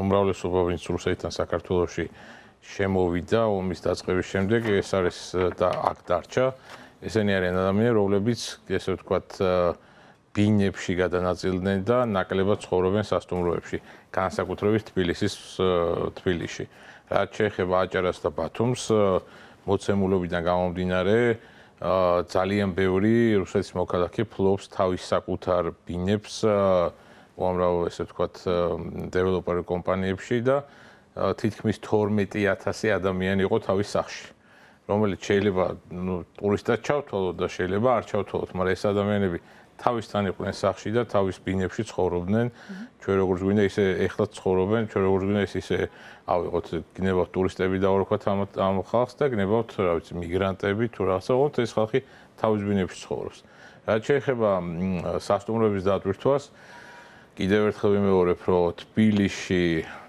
უმრავლესობა ვინც რუსეთთან საქართველოსში შემოვიდა ომის დაწყების შემდეგ ეს არის э, და აქ დარჩა ესენი არიან ადამიანები რომლებიც ესე ვთქვათ э, ბინებში გადანაწილდნენ და ნაკლებად ცხოვრობენ სასტუმროებში განსაკუთრებით თბილისის э, თბილისში რაც შეეხება აჭარას და ბათუმს მოცემულობიდან გამომდინარე ძალიან ბევრი რუსეთის მოქალაქე ფლობს თავის საკუთარ ბინებს უამრავ ესე ვთქვათ დეველოპერი კომპანიებში და თითქმის 12000 ადამიანი იყო თავის სახში. რომელიც შეიძლება ნუ ტურისტად ჩავთვალოთ და შეიძლება არ ჩავთვალოთ, მაგრამ ეს ადამიანები თავისთან იყვნენ სახში და თავის ბინებში ცხოვრობდნენ. ჩვენ როგორც გვინდა ისე ეხლა ცხოვრობენ, ჩვენ როგორც გვინდა ეს ისე ავიღოთ გნებავთ ტურისტები და ვარქვათ ამ ამ ხალხს და გნებავთ რა ვიცი მიგრანტები თუ რა საღოთ ეს ხალხი თავის ბინებში ცხოვრობს. რაც შეიძლება სასტუმროების დატვირთვას კიდევ ერთხელ ვიმეორებ, რომ თბილისში,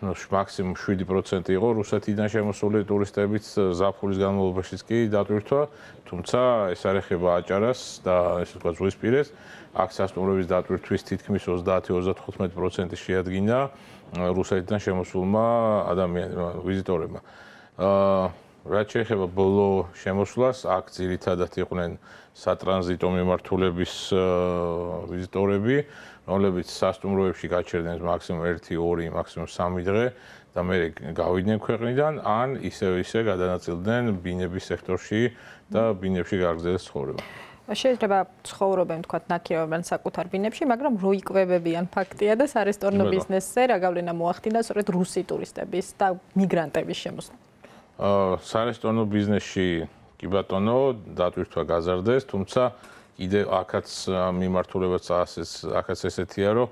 ну, максимум 7% იყო რუსეთიდან შემოსული ტურისტებიც ზაფხულის განმავლობაში კი დატვირთვა, თუმცა ეს არ ეხება აჭარას და ესე ვთქვათ, ზღვისპირეს, აქ სასტუმროების დატვირთვის თითქმის 30-35% შეადგინა რუსეთიდან შემოსულმა ადამიანებმა, ვიზიტორებმა. აა რაც შეეხება ბოლო შემოსვლას, აქ ძირითადად იყვნენ სატრანზიტო მიმართულების ვიზიტორები, რომლებიც სასტუმროებში გაჩერდნენ მაქსიმუმ 1, 2, მაქსიმუმ 3 დღე და მე გავიდნენ ქვეყნიდან, ან ისევე ისე გადანაწილდნენ ბინების სექტორში და ბინებში გაგზავნეს ცხოვრება. შეიძლება ცხოვრობენ თქვა ნაკირობენ საკუთარ ბინებში, მაგრამ როიკვებებიან ფაქტია და სარესტორნო ბიზნესზე რა გავლენა მოახდინა სწორედ რუსი ტურისტების და მიგრანტების შემოსვლით. სარესტორანო ბიზნესში კი ბატონო დაtwirtვა გაზარდეს, თუმცა კიდე ახაც მიმართულებაც ასეს ახაც ესეთია, რომ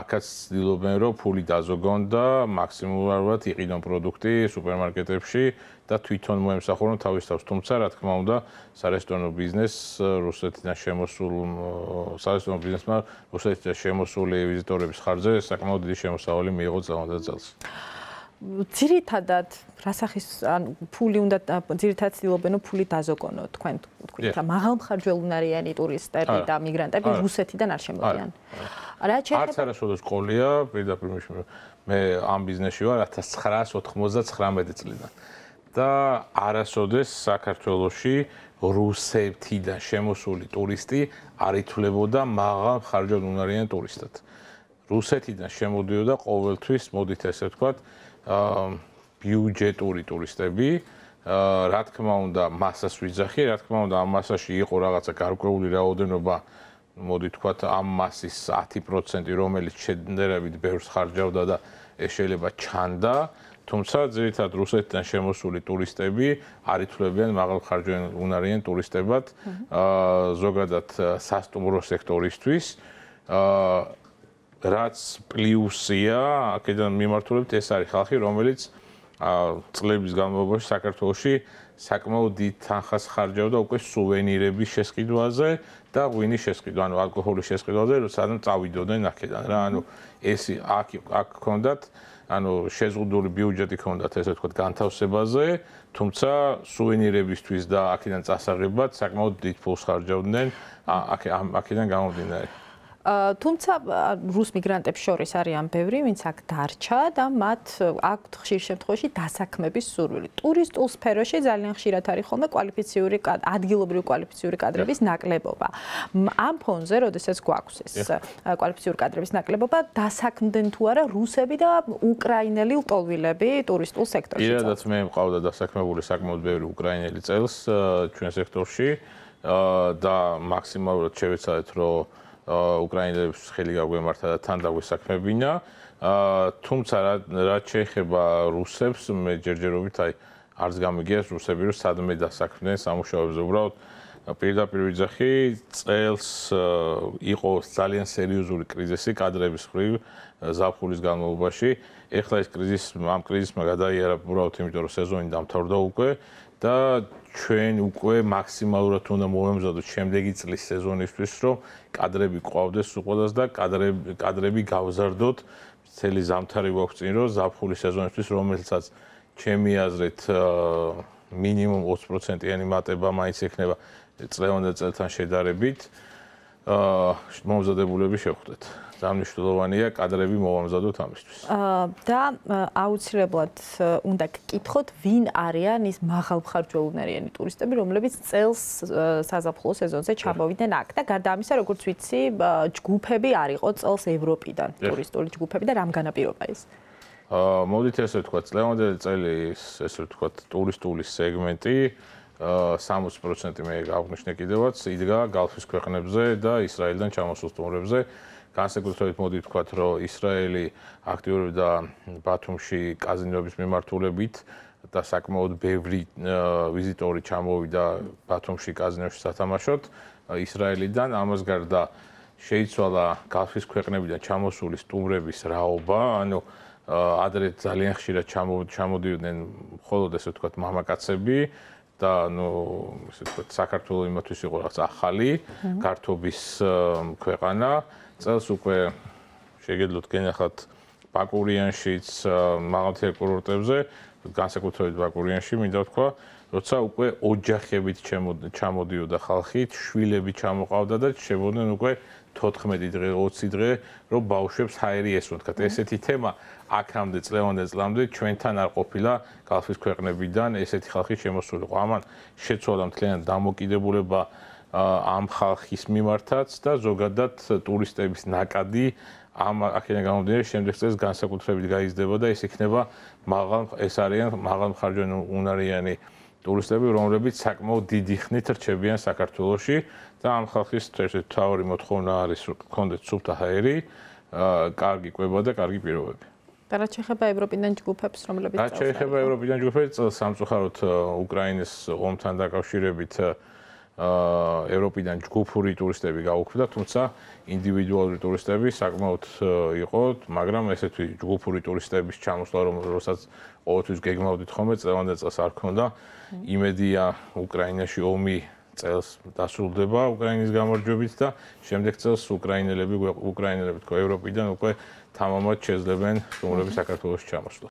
ახაც ცდილობენ, რომ ფული დაზოგონ და მაქსიმალურად იყიდონ პროდუქტი სუპერმარკეტებში და თვითონ მოემსახურონ თავის თავს. თუმცა, რა თქმა უნდა, სარესტორანო ბიზნესს რუსეთიდან შემოსულ სარესტორანო ბიზნესმა რუსეთიდან შემოსული ვიზიტორების ხარჯზე საკმაოდ დიდი შემოსავალი მიიღო წამდა ძალს. ძირითადად რასახის ანუ ფული უნდა ძირითადად ცდილობენ რომ ფული დაზოგონო თქვენ თქვით და მაღალმხარჯვეულნარიანი ტურისტები და მიგრანტები რუსეთიდან არ შემოდიან. რა შეიძლება არც არასოდეს ყოლია პირდაპირ მე ამ ბიზნესში ვარ 1999 წლიდან და არასოდეს საქართველოსში რუსეთიდან შემოსული ტურისტი არ ითვლებოდა მაღალმხარჯვეულნარიან ტურისტად. რუსეთიდან შემოდიოდა ყოველთვის, მოდით ესე ვთქვათ, აა ბიუჯეტური ტურისტები. აა რა თქმა უნდა, მასას ვიძახი, რა თქმა უნდა, ამ მასაში იყო რაღაცა გარკვეული რაოდენობა, მოდით ვთქვათ, ამ მასის 10%, რომელიც შედარებით ბევრს ხარჯავდა და ეს შეიძლება ჩანდა. თუმცა ძირითადად რუსეთიდან შემოსული ტურისტები არ ითვლებიან მაღალხარჯვიან უნარიან ტურისტებად, აა ზოგადად სასტუმრო სექტორისთვის. აა რაც პლუსია, აქედან მიმართულებთ ეს არის ხალხი, რომელიც წლების განმავლობაში საქართველოში საკმაოდ დიდ თანხას ხარჯავდა უკვე სუვენირების შესყიდვაზე და ღვინის შესყიდვაზე, ანუ ალკოჰოლის შესყიდვაზე, სანამ წავიდოდნენ აქედან რა, ანუ ეს აქ აქ ქონდათ ანუ შეზღუდული ბიუჯეტი ქონდათ ესე ვთქვათ განთავსებაზე, თუმცა სუვენირებისთვის და აქედან წასაღებად საკმაოდ დიდ ფულს ხარჯავდნენ აქ აქედან გამომდინარე. თუმცა რუს მიგრანტებს შორის არიან ბევრი, ვინც აქ დარჩა და მათ აქვთ ხშირ შემთხვევაში დასაქმების სურვილი. ტურისტულ სფეროში ძალიან ხშირად არის ხოლმე კვალიფიციური ადგილობრივი კვალიფიციური კადრების ნაკლებობა. ამ ფონზე, როდესაც გვაქვს ეს კვალიფიციური კადრების ნაკლებობა, დასაქმდნენ თუ არა რუსები და უკრაინელი ლტოლვილები ტურისტულ სექტორში? ირადაც მე მყავდა დასაქმებული საკმაოდ ბევრი უკრაინელი წელს ჩვენ სექტორში და მაქსიმალურად შევეცადეთ, რომ უკრაინელებს ხელი გაგვემართა და თან დაგვესაქმებინა. აა თუმცა რა რა შეიძლება რუსებს მე ჯერჯერობით აი არც გამიგიეს რუსები რომ სადმე დასაქმნენ სამუშაოებზე უბრალოდ პირდაპირ ვიძახი წელს იყო ძალიან სერიოზული კრიზისი კადრების ხრივ ზაფხულის განმავლობაში. ეხლა ეს კრიზის ამ კრიზისმა გადაიარა უბრალოდ იმიტომ რომ სეზონი დამთავრდა უკვე და ჩვენ უკვე მაქსიმალურად უნდა მოვემზადოთ შემდეგი წლის სეზონისთვის რომ კადრები ყავდეს უყოდას და კადრები კადრები გავზარდოთ წელი ზამთარი გვაქვს წინ რომ ზაფხული სეზონისთვის რომელსაც ჩემი აზრით მინიმუმ 20%-იანი მატება მაინც ექნება წლეონ და წელთან შედარებით აა მომზადებულები შევხვდეთ რა მნიშვნელოვანია კადრები მოვამზადოთ ამისთვის. აა და აუცილებლად უნდა გკითხოთ, ვინ არიან ის მაღალხარჯვეულნარიანი ტურისტები, რომლებიც წელს საზაფხულო სეზონზე ჩამოვიდნენ აქ და გარდა ამისა, როგორც ვიცი, ჯგუფები არისო წელს ევროპიდან, ტურისტული ჯგუფები და რამ განაპირობა ის? აა მოდით ესე ვთქვათ, წლემდე წელი ის ესე ვთქვათ ტურისტული სეგმენტი აა 60% მე გავღნიშნე კიდევაც, იდგა გალფის ქვეყნებზე და ისრაელიდან ჩამოსულ სტუმრებზე. განსაკუთრებით მოდი თქვა, რომ ისრაელი აქტიურობდა ბათუმში კაზინოების მიმართულებით და საკმაოდ ბევრი ვიზიტორი ჩამოვიდა ბათუმში კაზინოში სათამაშოდ ისრაელიდან. ამას გარდა შეიცვალა გალფის ქვეყნებიდან ჩამოსული სტუმრების რაობა, ანუ ადრე ძალიან ხშირად ჩამოდიოდნენ მხოლოდ ესე ვთქვათ, მამაკაცები და ну, ისე ვთქვათ, საქართველოს იმათვის იყო რაღაც ახალი გართობის ქვეყანა. წელს უკვე შეგედლოთ გენახათ ბაკურიანშიც, მაღალ ტემპერატურებზე, განსაკუთრებით ბაკურიანში, მინდა ვთქვა, როცა უკვე ოჯახებით ჩამოდიოდა ხალხი, შვილები ჩამოყავდა და შემოდნენ უკვე 14 დღე, 20 დღე, რომ ბავშვებს ჰაერი ესვნა. თქვა ესეთი თემა აქამდე წლეონდე წლამდე ჩვენთან არ ყოფილა გალფის ქვეყნებიდან ესეთი ხალხი შემოსულიყო. ამან შეცვალა მთლიანად დამოკიდებულება ამ ხალხის მიმართაც და ზოგადად ტურისტების ნაკადი ამ ახლა გამოდიერ შემდეგ წელს განსაკუთრებით გაიზრდება და ეს იქნება მაღალ ეს არიან მაღალ ხარჯვენ უნარიანი ტურისტები, რომლებიც საკმაოდ დიდი ხნით რჩებიან საქართველოში და ამ ხალხის თავი მოთხოვნა არის კონდეთ სუფთა ჰაერი, კარგი კვება და კარგი პირობები. და რა შეიძლება ევროპიდან ჯგუფებს, რომლებიც რა შეიძლება ევროპიდან ჯგუფებს სამწუხაროდ უკრაინის ომთან დაკავშირებით ევროპიდან ჯგუფური ტურისტები გაუქმდა, თუმცა ინდივიდუალური ტურისტები საკმაოდ იყო, მაგრამ ესეთი ჯგუფური ტურისტების ჩამოსვლა, რომელსაც ყოველთვის გეგმავდით ხოლმე, წელამდე წელს არ ქონდა. იმედია უკრაინაში ომი წელს დასრულდება უკრაინის გამარჯვებით და შემდეგ წელს უკრაინელები უკრაინელები თქო ევროპიდან უკვე თამამად შეძლებენ სტუმრების საქართველოს ჩამოსვლა.